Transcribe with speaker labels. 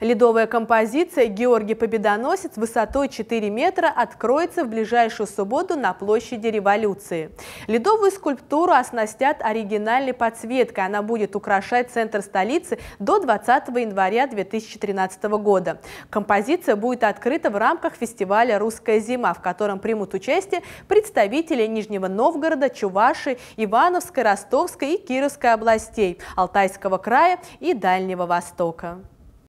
Speaker 1: Ледовая композиция «Георгий Победоносец» высотой 4 метра откроется в ближайшую субботу на площади Революции. Ледовую скульптуру оснастят оригинальной подсветкой. Она будет украшать центр столицы до 20 января 2013 года. Композиция будет открыта в рамках фестиваля «Русская зима», в котором примут участие представители Нижнего Новгорода, Чуваши, Ивановской, Ростовской и Кировской областей, Алтайского края и Дальнего Востока.